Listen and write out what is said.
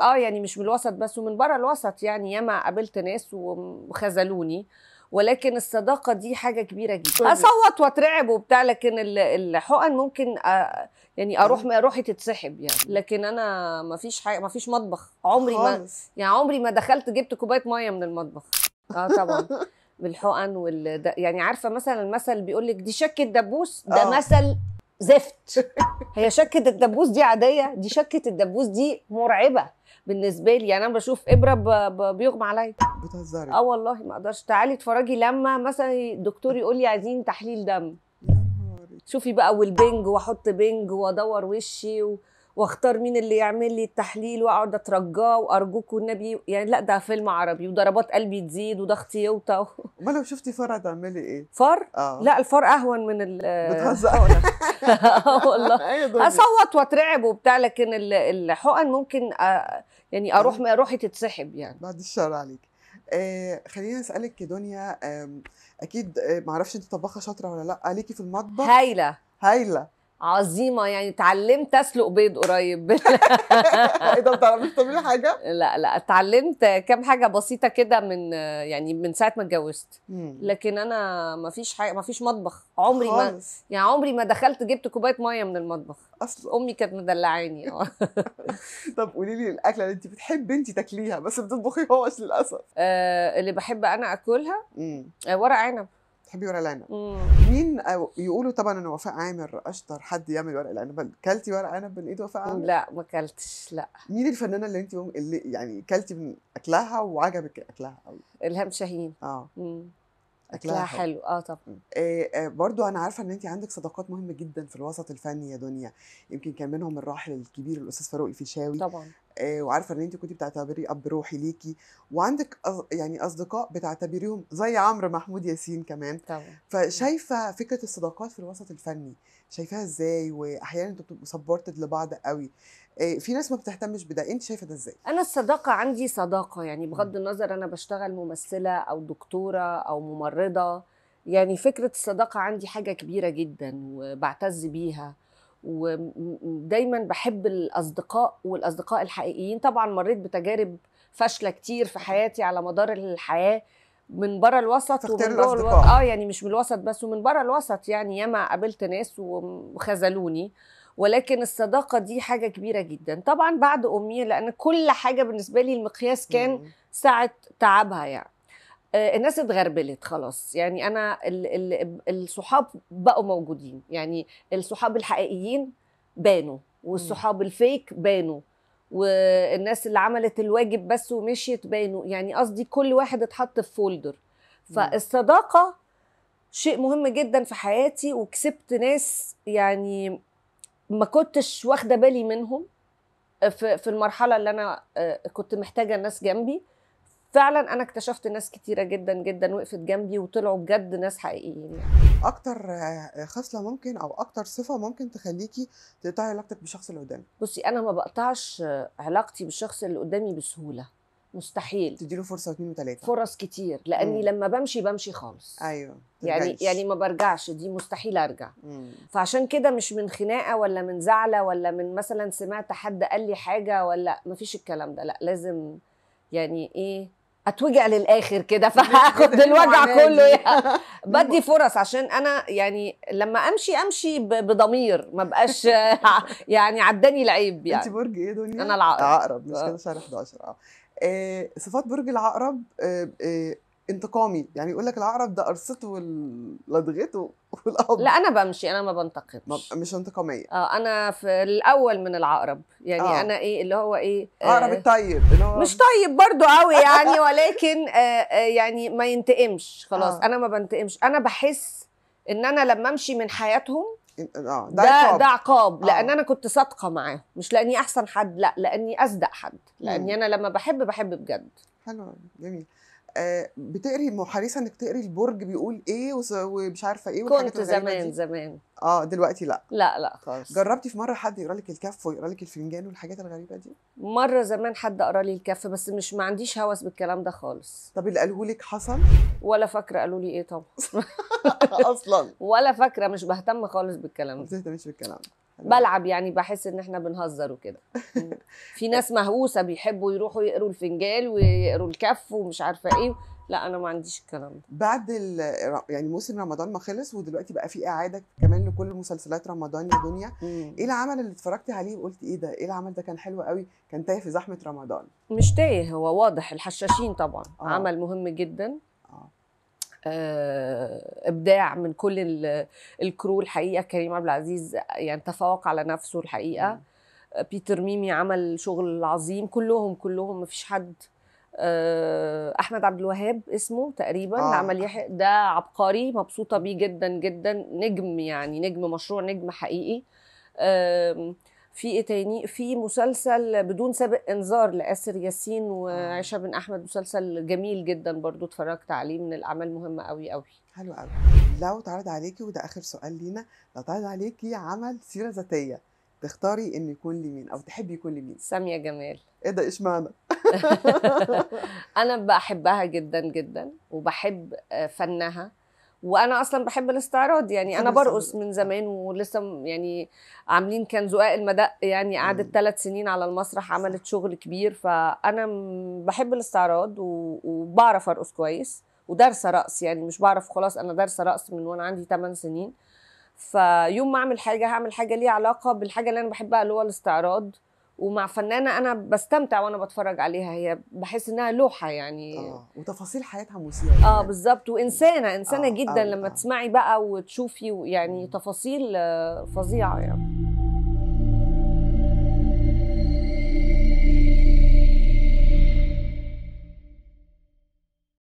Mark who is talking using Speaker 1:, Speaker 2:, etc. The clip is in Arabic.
Speaker 1: اه يعني مش من الوسط بس ومن بره الوسط يعني ياما قابلت ناس وخذلوني ولكن الصداقه دي حاجه كبيره جدا طيب. اصوت واترعب وبتاع لكن الحقن ممكن آه، يعني اروح طيب. روحي تتسحب يعني لكن انا ما فيش حاجه ما فيش مطبخ عمري ما يعني عمري ما دخلت جبت كوبايه ميه من المطبخ اه طبعا بالحقن وال يعني عارفه مثلا المثل بيقول لك دي شكه دبوس ده آه. مثل زفت هي شكه الدبوس دي عاديه دي شكه الدبوس دي مرعبه بالنسبه لي يعني انا بشوف ابره بيغمى عليا بتهزري اه والله ما اقدرش تعالي اتفرجي لما مثلا الدكتور يقول لي عايزين تحليل دم شوفي بقى والبنج واحط بنج وادور وشي و... واختار مين اللي يعمل لي التحليل واقعد اترجاه وارجوكوا النبي يعني لا ده فيلم عربي وضربات قلبي تزيد وضغطي يوطى و...
Speaker 2: ما لو شفتي فار هتعملي ايه؟ فار؟ آه. لا
Speaker 1: الفار اهون من ال بتهزر اه والله أيوة، اصوت واترعب وبتاع لكن الحقن ممكن أ... آه،
Speaker 2: يعني اروح روحي تتسحب يعني بعد الشر عليكي آه خليني اسالك يا دنيا آه اكيد آه معرفش انت طباخه شاطره ولا لا ليكي في المطبخ هايله هايله عظيمه يعني اتعلمت اسلق بيض قريب ايه ده ما بتعرفيش تعملي
Speaker 1: حاجه؟ لا لا اتعلمت كام حاجه بسيطه كده من يعني من ساعه ما اتجوزت لكن انا ما فيش حاجه ما فيش مطبخ عمري ما يعني عمري ما دخلت جبت كوبايه ميه من المطبخ اصل امي كانت مدلعاني
Speaker 2: طب قولي لي الاكله اللي انت بتحبي انت تاكليها بس هو للاسف آه اللي بحب انا اكلها آه، ورق عنب بتحبي ورق العنب مين يقولوا طبعا ان وفاء عامر اشطر حد يعمل ورق العنب كلتي ورق عنب من ايد وفاء عامر لا ما كلتش لا مين الفنانه اللي انت اللي يعني كلتي من اكلها وعجبك اكلها قوي الهام شاهين اه اكلها, حلو. اه طبعا إيه آه، برضو انا عارفه ان انت عندك صداقات مهمه جدا في الوسط الفني يا دنيا يمكن كان منهم الراحل الكبير الاستاذ فاروق الفيشاوي طبعا آه، وعارفه ان انت كنت بتعتبري اب روحي ليكي وعندك يعني اصدقاء بتعتبريهم زي عمرو محمود ياسين كمان طبعا. فشايفه فكره الصداقات في الوسط الفني شايفاها ازاي واحيانا انتوا بتبقوا سبورتد لبعض قوي آه، في ناس ما بتهتمش بده انت شايفه ده ازاي
Speaker 1: انا الصداقه عندي صداقه يعني بغض النظر انا بشتغل ممثله او دكتوره او ممرضه يعني فكره الصداقه عندي حاجه كبيره جدا وبعتز بيها ودايما بحب الاصدقاء والاصدقاء الحقيقيين طبعا مريت بتجارب فاشله كتير في حياتي على مدار الحياه من بره الوسط ومن جوه الوسط اه يعني مش من الوسط بس ومن بره الوسط يعني ياما قابلت ناس وخذلوني ولكن الصداقه دي حاجه كبيره جدا طبعا بعد امي لان كل حاجه بالنسبه لي المقياس كان ساعه تعبها يعني آه، الناس اتغربلت خلاص يعني انا الصحاب بقوا موجودين يعني الصحاب الحقيقيين بانوا إمم. والصحاب الفيك بانوا والناس اللي عملت الواجب بس ومشيت بانوا يعني قصدي كل واحد اتحط في فولدر إمم. فالصداقه شيء مهم جدا في حياتي وكسبت ناس يعني ما كنتش واخده بالي منهم آه، في المرحله اللي انا آه، كنت محتاجه الناس جنبي فعلا انا اكتشفت ناس كتيره جدا جدا وقفت جنبي وطلعوا بجد ناس حقيقيين يعني.
Speaker 2: اكتر آه، خصله ممكن او اكتر صفه
Speaker 1: ممكن تخليكي تقطعي علاقتك بالشخص اللي قدامك بصي انا ما بقطعش علاقتي بالشخص اللي قدامي بسهوله مستحيل تديله فرصه واثنين وثلاثه فرص كتير لاني مم. لما بمشي بمشي خالص ايوه ترجعش. يعني يعني ما برجعش دي مستحيل ارجع مم. فعشان كده مش من خناقه ولا من زعله ولا من مثلا سمعت حد قال لي حاجه ولا مفيش الكلام ده لا لازم يعني ايه اتوجع للاخر كده فهاخد الوجع كله يعني بدي فرص عشان انا يعني لما امشي امشي بضمير ما بقاش يعني عداني العيب يعني انت برج ايه دنيا؟ انا العقرب العقرب مش كده
Speaker 2: شهر 11 آه. اه صفات برج العقرب آه آه انتقامي يعني يقول لك العقرب ده قرصته ولدغته والاب لا انا
Speaker 1: بمشي انا ما بنتقدش مش انتقاميه اه انا في الاول من العقرب يعني آه. انا ايه اللي هو ايه آه، عقرب آه
Speaker 2: الطيب اللي هو مش
Speaker 1: طيب برضو قوي يعني ولكن آه آه يعني ما ينتقمش خلاص آه. انا ما بنتقمش انا بحس ان انا لما امشي من حياتهم
Speaker 2: آه. ده عقاب. ده
Speaker 1: عقاب آه. لان انا كنت صادقه معاهم مش لاني احسن حد لا لاني اصدق حد لاني مم. انا لما بحب بحب بجد
Speaker 2: حلو جميل آه، بتقري حريصه انك تقري البرج بيقول ايه ومش عارفه ايه كنت زمان دي. زمان اه دلوقتي لا لا لا خالص جربتي في مره حد يقرا لك الكف ويقرا لك الفنجان والحاجات الغريبه دي
Speaker 1: مره زمان حد قرا لي الكف بس مش ما عنديش هوس بالكلام ده خالص طب اللي قالوه لك حصل ولا فاكره قالوا لي ايه طبعا اصلا ولا فاكره مش بهتم خالص بالكلام ده ما بالكلام ده بلعب يعني بحس ان احنا بنهزر وكده في ناس مهووسه بيحبوا يروحوا يقروا الفنجال ويقروا الكف ومش عارفه ايه لا انا ما عنديش الكلام ده
Speaker 2: بعد يعني موسم رمضان ما خلص ودلوقتي بقى في اعاده كمان لكل مسلسلات رمضان يا دنيا ايه العمل اللي اتفرجتي عليه وقلت ايه ده ايه العمل ده كان حلو قوي كان تايه في زحمه رمضان مش تايه هو واضح الحشاشين طبعا آه. عمل مهم جدا
Speaker 1: آه، ابداع من كل الكرو الحقيقه كريم عبد العزيز يعني تفوق على نفسه الحقيقه بيتر ميمي عمل شغل عظيم كلهم كلهم مفيش حد آه، احمد عبد الوهاب اسمه تقريبا آه. عمل يحيى ده عبقري مبسوطه بيه جدا جدا نجم يعني نجم مشروع نجم حقيقي أه في ايه تاني في مسلسل بدون سابق انذار لاسر ياسين آه. وعيشه بن احمد مسلسل جميل جدا برضو اتفرجت عليه من الاعمال المهمه
Speaker 2: قوي قوي حلو قوي لو اتعرض عليكي وده اخر سؤال لينا لو اتعرض عليكي عمل سيره ذاتيه تختاري انه يكون لمين او تحبي يكون لمين ساميه جمال ايه ده اشمعنى
Speaker 1: انا بحبها جدا جدا وبحب فنها وانا اصلا بحب الاستعراض يعني انا برقص من زمان ولسه يعني عاملين كان زقاق المدق يعني قعدت ثلاث سنين على المسرح عملت شغل كبير فانا بحب الاستعراض وبعرف ارقص كويس ودارسه رقص يعني مش بعرف خلاص انا دارسه رقص من وانا عندي 8 سنين فيوم ما اعمل حاجه هعمل حاجه ليها علاقه بالحاجه اللي انا بحبها اللي هو الاستعراض ومع فنانه انا بستمتع وانا بتفرج عليها هي بحس انها لوحه يعني اه وتفاصيل حياتها مثيره اه بالظبط وانسانه انسانه آه جدا آه لما آه. تسمعي بقى وتشوفي يعني تفاصيل آه، فظيعه يعني